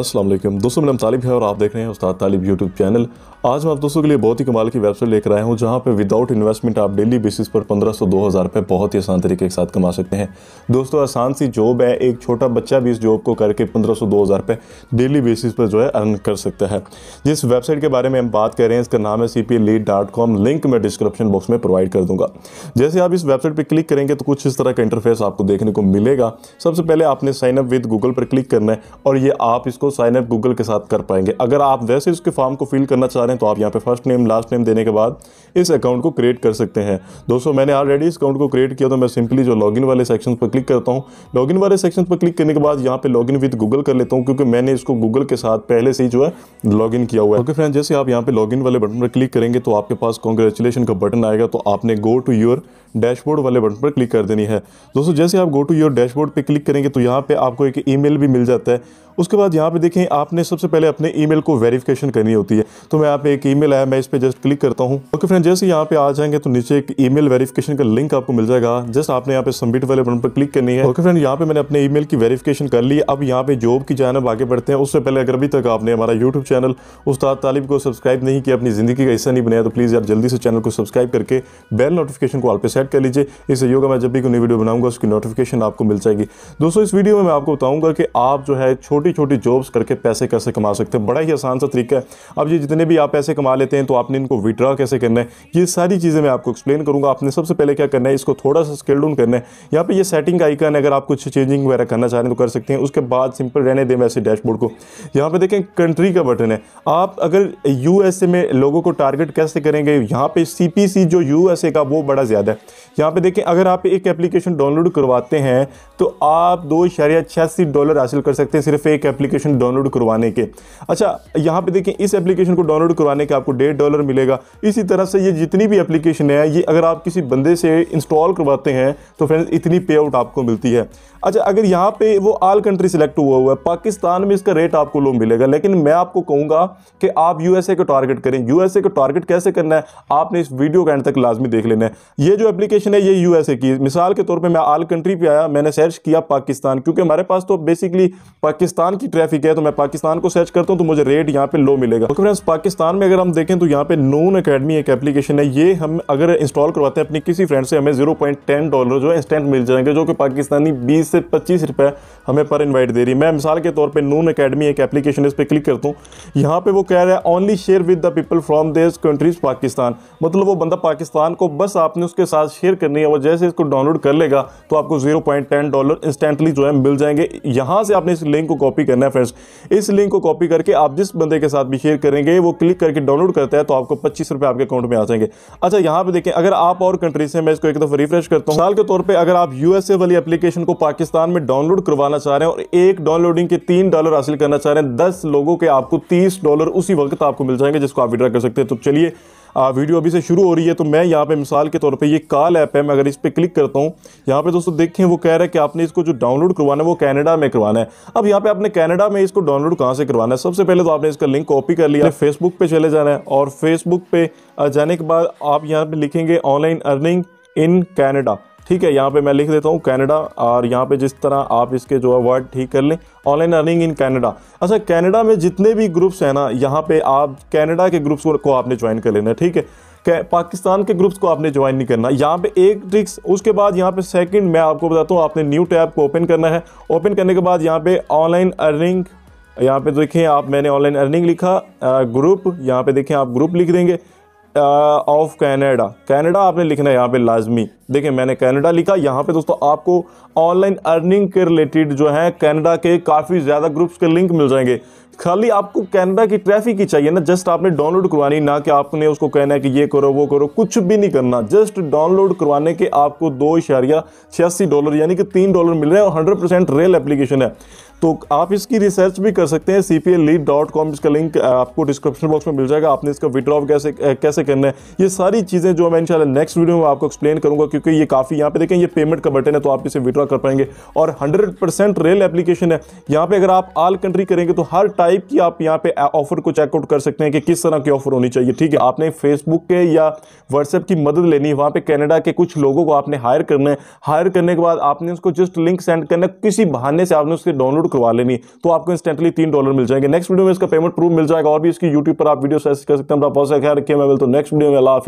असलम दोस्तों मैं तालिब है और आप देख रहे हैं उस्ताद तालिब यूट्यूब चैनल आज मैं आप दोस्तों के लिए बहुत ही कमाल की वेबसाइट लेकर आया हूँ जहां पे विदाउट इन्वेस्टमेंट आप डेली बेसिस पर 1500 2000 रुपये बहुत ही आसान तरीके के साथ कमा सकते हैं दोस्तों आसान सी जॉब है एक छोटा बच्चा भी इस जॉब को करके पंद्रह दो हजार रुपये डेली बेसिस पर जो है अर्न कर सकता है जिस वेबसाइट के बारे में हम बात कर रहे हैं इसका नाम है सी पी लिंक मैं डिस्क्रिप्शन बॉक्स में प्रोवाइड कर दूंगा जैसे आप इस वेबसाइट पर क्लिक करेंगे तो कुछ इस तरह का इंटरफेस आपको देखने को मिलेगा सबसे पहले आपने साइनअप विद गूगल पर क्लिक करना है और ये आप इसको को साइन अप गूगल के साथ कर पाएंगे अगर आप वैसे उसके फॉर्म को फिल करना चाह रहे हैं तो आप यहाँ पे फर्स्ट नेम लास्ट नेम देने के बाद इस अकाउंट को क्रिएट कर सकते हैं दोस्तों मैंने ऑलरेडी इस अकाउंट को क्रिएट किया तो मैं सिंपली जो लॉगिन वाले सेक्शन पर क्लिक करता हूँ लॉगिन वाले सेक्शन पर क्लिक करने के बाद यहाँ पर लॉगिन विद गूगल कर लेता हूँ क्योंकि मैंने इसको गूगल के साथ पहले से ही जो है लॉगिन किया हुआ है ओके फ्रेंड जैसे आप यहाँ पे लॉगिन वाले बटन पर क्लिक करेंगे तो आपके पास कॉन्ग्रेचुलेशन का बटन आएगा तो आपने गो टू योर डैशबोर्ड वाले बटन पर क्लिक कर देनी है दोस्तों जैसे आप गो टू योर डैशबोर्ड पर क्लिक करेंगे तो यहाँ पर आपको एक ई भी मिल जाता है उसके बाद यहाँ पे देखें आपने सबसे पहले अपने ईमेल को वेरिफिकेशन करनी होती है तो मैं यहाँ पे एक ईमेल आया मैं इस पर जस्ट क्लिक करता हूँ ओके फ्रेंड जैसे यहाँ पे आ जाएंगे तो नीचे एक ईमेल वेरिफिकेशन का लिंक आपको मिल जाएगा जस्ट आपने यहाँ पे सबमिट वाले बटन पर क्लिक करनी है ओके फ्रेंड यहाँ पे मैंने अपने ईमेल की वेरिफिकेशन कर ली अब यहाँ पे जॉब की जानब आगे बढ़ते हैं उससे पहले अगर अभी तक आपने हमारा यूट्यूब चैनल उस्ताद तालिब को सब्सक्राइब नहीं किया अपनी ज़िंदगी का हिस्सा नहीं बनाया तो प्लीज़ यार जल्दी से चैनल को सब्सक्राइब करके बेल नोटिफिकेशन को ऑल सेट कर लीजिए इससे योगा मैं जब भी कोई वीडियो बनाऊंगा उसकी नोटिफिकेशन आपको मिल जाएगी दोस्तों इस वीडियो में मैं आपको बताऊंगा कि आप जो है छोटी छोटी छोटी जॉब्स करके पैसे कैसे कमा सकते हैं बड़ा ही आसान सा तरीका है अब ये जितने भी आप पैसे कमा लेते हैं तो आपने इनको विड्रा कैसे करना है ये सारी चीज़ें मैं आपको एक्सप्लेन करूँगा आपने सबसे पहले क्या करना है इसको थोड़ा सा स्केल डाउन करना है यहाँ पर यह सेटिंग का आइकन अगर आप कुछ चेंजिंग वगैरह करना चाह रहे हैं तो कर सकते हैं उसके बाद सिंपल रहने दें वैसे डैशबोर्ड को यहाँ पर देखें कंट्री का बटन है आप अगर यू में लोगों को टारगेट कैसे करेंगे यहाँ पर सी जो यू का वो बड़ा ज़्यादा है यहाँ पर देखें अगर आप एक एप्लीकेशन डाउनलोड करवाते हैं तो आप दो इशारिया छियासी डॉलर हासिल कर सकते हैं सिर्फ एक एक एप्लीकेशन डाउनलोड करवाने के अच्छा यहाँ पे देखें इस एप्लीकेशन को डाउनलोड करवाने के आपको डेढ़ डॉलर मिलेगा इसी तरह से ये जितनी भी एप्लीकेशन है ये अगर आप किसी बंदे से इंस्टॉल करवाते हैं तो फ्रेंड्स इतनी पे आउट आपको मिलती है अच्छा अगर यहाँ पे वो आल कंट्री सिलेक्ट हुआ हुआ है पाकिस्तान में इसका रेट आपको लो मिलेगा लेकिन मैं आपको कहूँगा कि आप यूएसए को टारगेट करें यूएसए को टारगेट कैसे करना है आपने इस वीडियो का एंड तक लाजमी देख लेना है ये जो एप्लीकेशन है ये यूएसए की मिसाल के तौर पर मैं आल कंट्री पर आया मैंने सर्च किया पाकिस्तान क्योंकि हमारे पास तो बेसिकली पाकिस्तान पाकिस्तान की ट्रैफिक है तो मैं पाकिस्तान को सर्च करता हूँ तो मुझे रेट यहाँ पे लो मिलेगा तो फ्रेंड्स पाकिस्तान में अगर हम देखें तो यहाँ पे नून अकेडमी एक एप्लीकेशन है ये हम अगर इंस्टॉल करवाते हैं अपनी किसी फ्रेंड से हमें जीरो पॉइंट टेन डॉलर जो इंस्टेंट मिल जाएंगे जो कि पाकिस्तानी बीस से पच्चीस रुपए हमें पर इन्वाइट दे रही है मैं मिसाल के तौर पर नून अकेडमी एक एप्लीकेशन इस पर क्लिक करता हूँ यहाँ पे वो कह रहा है only share with the people from this countries Pakistan मतलब वो बंदा पाकिस्तान को बस आपने उसके साथ शेयर करनी है वो जैसे इसको डाउनलोड कर लेगा तो आपको zero point ten dollar instantly जो है मिल जाएंगे यहाँ से आपने इस लिंक को कॉपी करना है फ्रेंड्स इस लिंक को कॉपी करके आप जिस बंदे के साथ भी शेयर करेंगे वो क्लिक करके डाउनलोड करता है तो आपको पच्चीस रुपये आपके अकाउंट में आ जाएंगे अच्छा यहाँ पे देखें अगर आप और कंट्री से मैं इसको एक दफ़ा रिफ्रेश करता हूँ साल के तौर पर अगर आप यूएसए वाली एप्लीकेशन को पाकिस्तान में डाउनलोड करवाना चाह रहे हैं और एक डाउनलोडिंग के तीन डॉलर हासिल करना चाह रहे हैं दस लोगों के आपको तीस डॉलर उसी वक्त आपको मिल जाएंगे जिसको आप विड्रा कर सकते हैं तो चलिए वीडियो अभी से शुरू हो रही है तो मैं यहाँ पे मिसाल के तौर पे ये काल ऐप है मैं अगर इस पर क्लिक करता हूँ यहाँ पे दोस्तों देखें वो कह रहा है कि आपने इसको जो डाउनलोड करवाना है वो कैनेडा में करवाना है अब यहाँ पे आपने कैनेडा में इसको डाउनलोड कहाँ से करवाना है सबसे पहले तो आपने इसका लिंक कॉपी कर लिया फेसबुक पर चले जाना है और फेसबुक पर जाने के बाद आप यहाँ पर लिखेंगे ऑनलाइन अर्निंग इन कैनेडा ठीक है यहाँ पे मैं लिख देता हूँ कनाडा और यहाँ पे जिस तरह आप इसके जो है वर्ड ठीक कर लें ऑनलाइन अर्निंग इन कनाडा अच्छा कनाडा में जितने भी ग्रुप्स हैं ना यहाँ पे आप कनाडा के ग्रुप्स को आपने ज्वाइन कर लेना ठीक है पाकिस्तान के ग्रुप्स को आपने ज्वाइन नहीं करना यहाँ पे एक ट्रिक्स उसके बाद यहाँ पे सेकंड मैं आपको बताता हूँ आपने न्यू टैब को ओपन करना है ओपन करने के बाद यहाँ पे ऑनलाइन अर्निंग यहाँ पे देखें आप मैंने ऑनलाइन अर्निंग लिखा ग्रुप यहाँ पे देखें आप ग्रुप लिख देंगे ऑफ कैनेडा कैनेडा आपने लिखना है यहाँ पे लाजमी देखिए मैंने कैनेडा लिखा यहाँ पे दोस्तों आपको ऑनलाइन अर्निंग के रिलेटेड जो है कैनेडा के काफ़ी ज़्यादा ग्रुप्स के लिंक मिल जाएंगे खाली आपको कैनेडा की ट्रैफिक ही चाहिए ना जस्ट आपने डाउनलोड करवानी ना कि आपने उसको कहना है कि ये करो वो करो कुछ भी नहीं करना जस्ट डाउनलोड करवाने के आपको दो इशारिया छियासी डॉलर यानी कि तीन डॉलर मिल रहे हैं और हंड्रेड परसेंट रेल एप्लीकेशन है तो आप इसकी रिसर्च भी कर सकते हैं C P L lead dot com इसका लिंक आपको डिस्क्रिप्शन बॉक्स में मिल जाएगा आपने इसका विड्रॉ कैसे कैसे करना है ये सारी चीज़ें जो मैं इंशाल्लाह नेक्स्ट वीडियो में आपको एक्सप्लेन करूंगा क्योंकि ये काफ़ी यहाँ पे देखें ये पेमेंट का बटन है तो आप इसे विड्रॉ कर पाएंगे और हंड्रेड परसेंट रेल एप्लीकेशन है यहाँ पर अगर आप आल कंट्री करेंगे तो हर टाइप की आप यहाँ पे ऑफर को चेकआउट कर सकते हैं कि किस तरह की ऑफर होनी चाहिए ठीक है आपने फेसबुक के या व्हाट्सएप की मदद लेनी वहाँ पर कैनेडा के कुछ लोगों को आपने हायर करना है हायर करने के बाद आपने उसको जस्ट लिंक सेंड करना है किसी बहाने से आपने उसके डाउनलोड करवा लेनी तो आपको इंस्टेंटली तीन डॉलर मिल जाएंगे नेक्स्ट वीडियो में इसका पेमेंट प्रूफ मिल जाएगा और भी इसकी यूट्यूब पर आप वीडियो सर्च कर सकते हैं सारे ख्याल रखिए मैं तो नेक्स्ट वीडियो में अला